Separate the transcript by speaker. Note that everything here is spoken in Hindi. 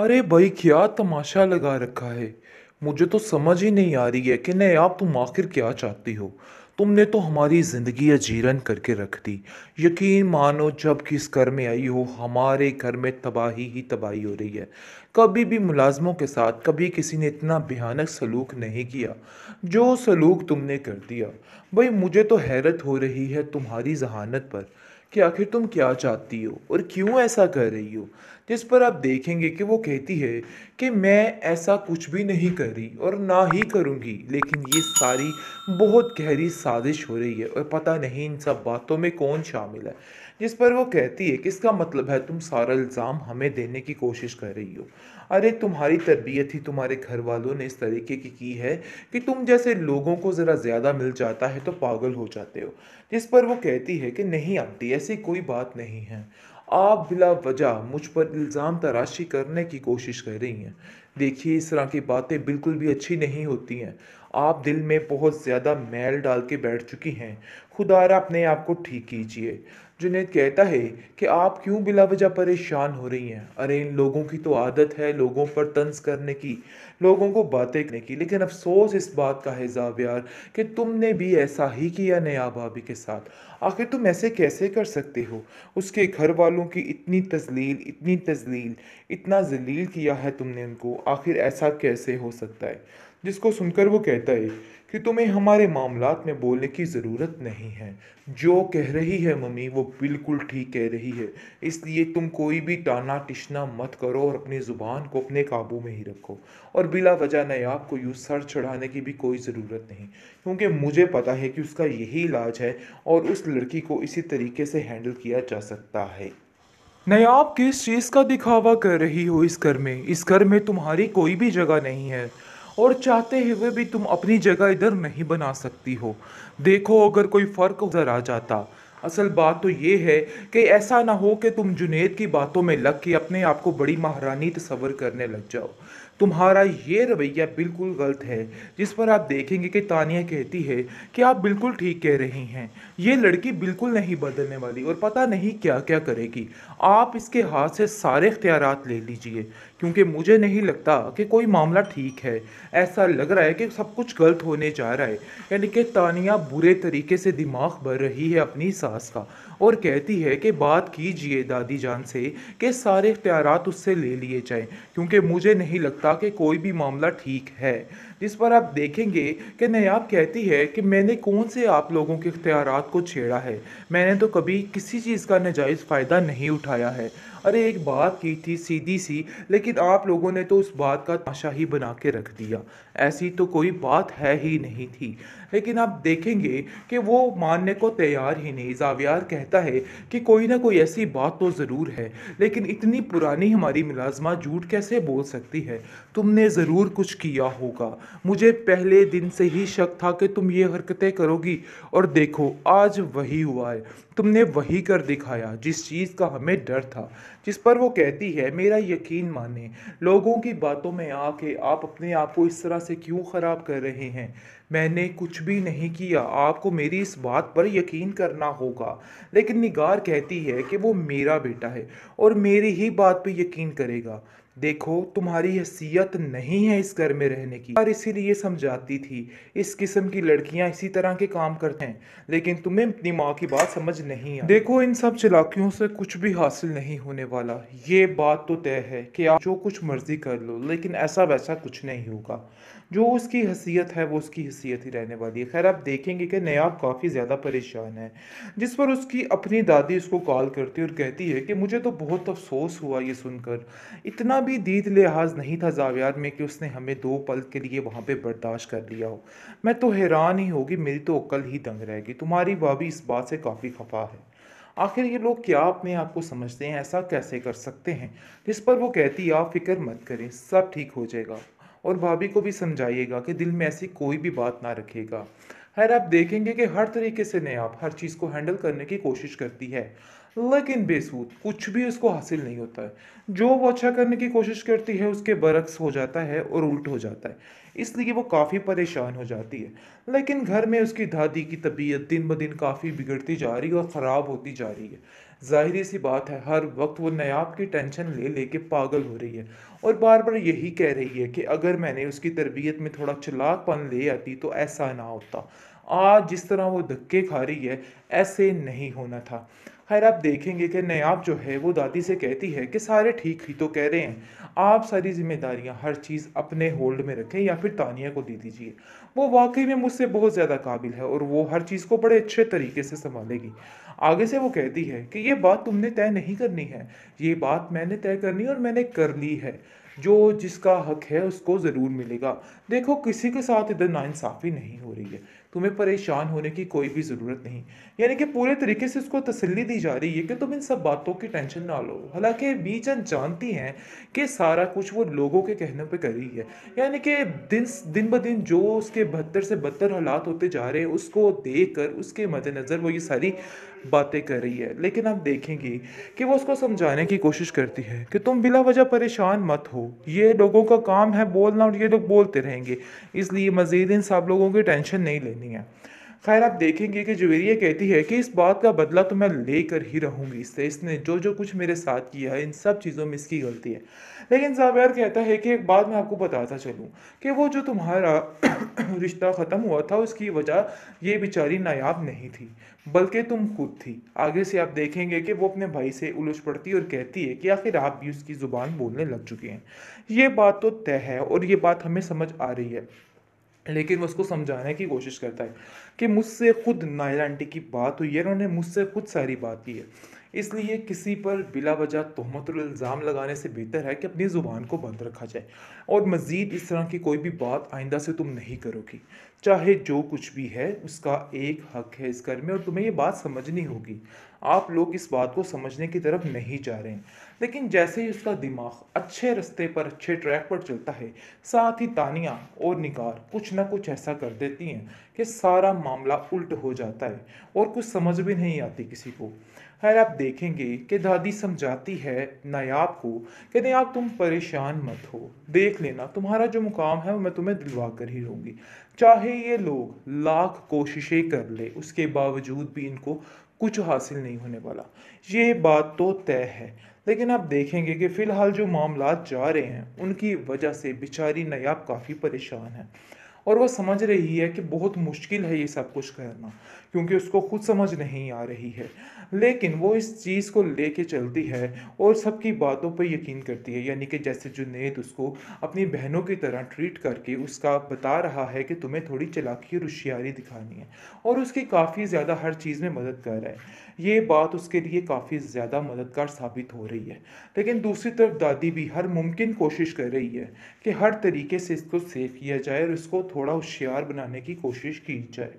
Speaker 1: अरे भाई क्या तमाशा लगा रखा है मुझे तो समझ ही नहीं आ रही है कि नहीं आप तुम आखिर क्या चाहती हो तुमने तो हमारी ज़िंदगी अजीरन करके रख दी यकीन मानो जब किस घर में आई हो हमारे घर में तबाही ही तबाही हो रही है कभी भी मुलाजमों के साथ कभी किसी ने इतना भयानक सलूक नहीं किया जो सलूक तुमने कर दिया भाई मुझे तो हैरत हो रही है तुम्हारी जहानत पर कि आखिर तुम क्या चाहती हो और क्यों ऐसा कर रही हो जिस पर आप देखेंगे कि वो कहती है कि मैं ऐसा कुछ भी नहीं कर रही और ना ही करूँगी लेकिन ये सारी बहुत गहरी साजिश हो रही है और पता नहीं इन सब बातों में कौन शामिल है जिस पर वो कहती है कि इसका मतलब है तुम सारा इल्ज़ाम हमें देने की कोशिश कर रही हो अरे तुम्हारी तरबियत ही तुम्हारे घर वालों ने इस तरीके की की है कि तुम जैसे लोगों को ज़रा ज़्यादा मिल जाता है तो पागल हो जाते हो जिस पर वो कहती है कि नहीं आंटी ऐसी कोई बात नहीं है आप बिला वजह मुझ पर इल्ज़ाम तराशी करने की कोशिश कर रही हैं देखिए इस तरह की बातें बिल्कुल भी अच्छी नहीं होती हैं आप दिल में बहुत ज़्यादा मैल डाल के बैठ चुकी हैं खुदा अपने आप को ठीक कीजिए जुनेद कहता है कि आप क्यों बिला वजह परेशान हो रही हैं अरे इन लोगों की तो आदत है लोगों पर तंज करने की लोगों को बातें करने की लेकिन अफसोस इस बात का है जाव्यार कि तुमने भी ऐसा ही किया नया भाभी के साथ आखिर तुम ऐसे कैसे कर सकते हो उसके घर वालों की इतनी तजलील इतनी तजलील इतना जलील किया है तुमने उनको आखिर ऐसा कैसे हो सकता है जिसको सुनकर वो कहता है कि तुम्हें हमारे मामलात में बोलने की ज़रूरत नहीं है जो कह रही है मम्मी वो बिल्कुल ठीक कह रही है इसलिए तुम कोई भी ताना टिशना मत करो और अपनी ज़ुबान को अपने काबू में ही रखो और बिला वजह नयाब को यूँ सर चढ़ाने की भी कोई ज़रूरत नहीं क्योंकि मुझे पता है कि उसका यही इलाज है और उस लड़की को इसी तरीके से हैंडल किया जा सकता है नयाब किस चीज़ का दिखावा कर रही हो इस घर में इस घर में तुम्हारी कोई भी जगह नहीं है और चाहते हुए भी तुम अपनी जगह इधर नहीं बना सकती हो देखो अगर कोई फ़र्क उधर आ जाता असल बात तो ये है कि ऐसा ना हो कि तुम जुनेद की बातों में लग के अपने आप को बड़ी महारानी तस्वर करने लग जाओ तुम्हारा ये रवैया बिल्कुल गलत है जिस पर आप देखेंगे कि तानिया कहती है कि आप बिल्कुल ठीक कह रही हैं ये लड़की बिल्कुल नहीं बदलने वाली और पता नहीं क्या क्या करेगी आप इसके हाथ से सारे इख्तियार ले लीजिए क्योंकि मुझे नहीं लगता कि कोई मामला ठीक है ऐसा लग रहा है कि सब कुछ गलत होने जा रहा है यानी कि तानिया बुरे तरीके से दिमाग भर रही है अपनी सास का और कहती है कि बात कीजिए दादी जान से कि सारे इख्तियारत उससे ले लिए जाएं क्योंकि मुझे नहीं लगता कि कोई भी मामला ठीक है जिस पर आप देखेंगे कि नयाब कहती है कि मैंने कौन से आप लोगों के इख्तियार को छेड़ा है मैंने तो कभी किसी चीज़ का नजायज़ फ़ायदा नहीं उठाया है अरे एक बात की थी सीधी सी लेकिन आप लोगों ने तो उस बात का ताशा ही बना के रख दिया ऐसी तो कोई बात है ही नहीं थी लेकिन आप देखेंगे कि वो मानने को तैयार ही नहीं जावियार कहता है कि कोई ना कोई ऐसी बात तो ज़रूर है लेकिन इतनी पुरानी हमारी मुलाजमा झूठ कैसे बोल सकती है तुमने ज़रूर कुछ किया होगा मुझे पहले दिन से ही शक था कि तुम ये हरकतें करोगी और देखो आज वही हुआ है तुमने वही कर दिखाया जिस चीज़ का हमें डर था जिस पर वो कहती है मेरा यकीन माने लोगों की बातों में आके आप अपने आप को इस तरह से क्यों ख़राब कर रहे हैं मैंने कुछ भी नहीं किया आपको मेरी इस बात पर यकीन करना होगा लेकिन निगार कहती है कि वो मेरा बेटा है और मेरी ही बात पर यकीन करेगा देखो तुम्हारी हैसियत नहीं है इस घर में रहने की और इसीलिए समझाती थी इस किस्म की लड़कियां इसी तरह के काम करते हैं लेकिन तुम्हें अपनी माँ की बात समझ नहीं आ देखो इन सब चलाकियों से कुछ भी हासिल नहीं होने वाला ये बात तो तय है कि आप जो कुछ मर्जी कर लो लेकिन ऐसा वैसा कुछ नहीं होगा जो उसकी हैसियत है वो उसकी हैसियत ही रहने वाली है खैर आप देखेंगे कि नयाब काफ़ी ज़्यादा परेशान है जिस पर उसकी अपनी दादी उसको कॉल करती है और कहती है कि मुझे तो बहुत अफसोस हुआ ये सुनकर इतना भी दीद लिहाज नहीं था जावियात में कि उसने हमें दो पल के लिए वहाँ पे बर्दाश्त कर लिया हो मैं तो हैरान ही होगी मेरी तो अक्ल ही दंग रहेगी तुम्हारी भाभी इस बात से काफ़ी खफा है आखिर ये लोग क्या अपने आप को समझते हैं ऐसा कैसे कर सकते हैं जिस पर वो कहती आप फिक्र मत करें सब ठीक हो जाएगा और भाभी को भी समझाइएगा कि दिल में ऐसी कोई भी बात ना रखेगा खैर आप देखेंगे कि हर तरीके से नयाब हर चीज़ को हैंडल करने की कोशिश करती है लेकिन बेसूद कुछ भी उसको हासिल नहीं होता है जो वो अच्छा करने की कोशिश करती है उसके बरक्स हो जाता है और उल्ट हो जाता है इसलिए वो काफ़ी परेशान हो जाती है लेकिन घर में उसकी दादी की तबीयत दिन ब दिन काफ़ी बिगड़ती जा रही है और ख़राब होती जा रही है जाहिर सी बात है हर वक्त वो नयाब की टेंशन ले लेके पागल हो रही है और बार बार यही कह रही है कि अगर मैंने उसकी तरबियत में थोड़ा चलाकपन ले आती तो ऐसा ना होता आज जिस तरह वो धक्के खा रही है ऐसे नहीं होना था खैर आप देखेंगे कि नयाब जो है वो दादी से कहती है कि सारे ठीक ही तो कह रहे हैं आप सारी जिम्मेदारियाँ हर चीज़ अपने होल्ड में रखें या फिर तानिया को दे दीजिए वो वाकई में मुझसे बहुत ज़्यादा काबिल है और वो हर चीज़ को बड़े अच्छे तरीके से संभालेगी आगे से वो कहती है कि ये बात तुमने तय नहीं करनी है ये बात मैंने तय करनी और मैंने कर ली है जो जिसका हक है उसको ज़रूर मिलेगा देखो किसी के साथ इधर नाइंसाफ़ी नहीं हो रही है तुम्हें परेशान होने की कोई भी ज़रूरत नहीं यानी कि पूरे तरीके से उसको तसल्ली दी जा रही है कि तुम इन सब बातों की टेंशन ना लो हालांकि जन जानती हैं कि सारा कुछ वो लोगों के कहने पर कर रही है यानी कि दिन दिन ब दिन जो उसके बदतर से बदतर हालात होते जा रहे हैं उसको देख कर उसके मद्देनज़र वो ये सारी बातें कर रही है लेकिन आप देखेंगी कि वो उसको समझाने की कोशिश करती है कि तुम बिला वजह परेशान मत हो ये लोगों का काम है बोलना और ये लोग बोलते रहेंगे इसलिए मज़ीद इन सब लोगों की टेंशन नहीं लेनी लेनी है खैर आप देखेंगे कि जवेरिया कहती है कि इस बात का बदला तो मैं लेकर ही रहूँगी इससे इसने जो जो कुछ मेरे साथ किया है इन सब चीज़ों में इसकी गलती है लेकिन जावेर कहता है कि एक बात मैं आपको बताता चलूँ कि वो जो तुम्हारा रिश्ता ख़त्म हुआ था उसकी वजह ये बेचारी नायाब नहीं थी बल्कि तुम खुद थी आगे से आप देखेंगे कि वो अपने भाई से उलझ पड़ती और कहती है कि आखिर आप भी उसकी ज़ुबान बोलने लग चुके हैं ये बात तो तय है और ये बात हमें समझ आ रही है लेकिन उसको समझाने की कोशिश करता है कि मुझसे खुद आंटी की बात हुई है उन्होंने मुझसे खुद सारी बात की है इसलिए किसी पर बिला वजह इल्ज़ाम लगाने से बेहतर है कि अपनी ज़ुबान को बंद रखा जाए और मज़ीद इस तरह की कोई भी बात आइंदा से तुम नहीं करोगी चाहे जो कुछ भी है उसका एक हक है इस घर में और तुम्हें ये बात समझनी होगी आप लोग इस बात को समझने की तरफ नहीं जा रहे हैं लेकिन जैसे ही उसका दिमाग अच्छे रस्ते पर अच्छे ट्रैक पर चलता है साथ ही तानिया और निकार कुछ ना कुछ ऐसा कर देती हैं कि सारा मामला उल्ट हो जाता है और कुछ समझ भी नहीं आती किसी को खैर आप देखेंगे कि दादी समझाती है नायाब को कि नायाब तुम परेशान मत हो देख लेना तुम्हारा जो मुकाम है वो मैं तुम्हें दिलवा कर ही रहूँगी चाहे ये लोग लाख कोशिशें कर ले उसके बावजूद भी इनको कुछ हासिल नहीं होने वाला ये बात तो तय है लेकिन आप देखेंगे कि फ़िलहाल जो मामला जा रहे हैं उनकी वजह से बेचारी नयाब काफ़ी परेशान है और वो समझ रही है कि बहुत मुश्किल है ये सब कुछ करना क्योंकि उसको खुद समझ नहीं आ रही है लेकिन वो इस चीज़ को लेके चलती है और सबकी बातों पर यकीन करती है यानी कि जैसे जुनेद उसको अपनी बहनों की तरह ट्रीट करके उसका बता रहा है कि तुम्हें थोड़ी चलाकी और होशियारी दिखानी है और उसकी काफ़ी ज़्यादा हर चीज़ में मदद कर रहा है ये बात उसके लिए काफ़ी ज़्यादा मददगार साबित हो रही है लेकिन दूसरी तरफ दादी भी हर मुमकिन कोशिश कर रही है कि हर तरीके से इसको सेफ किया जाए और इसको थोड़ा होशियार बनाने की कोशिश की जाए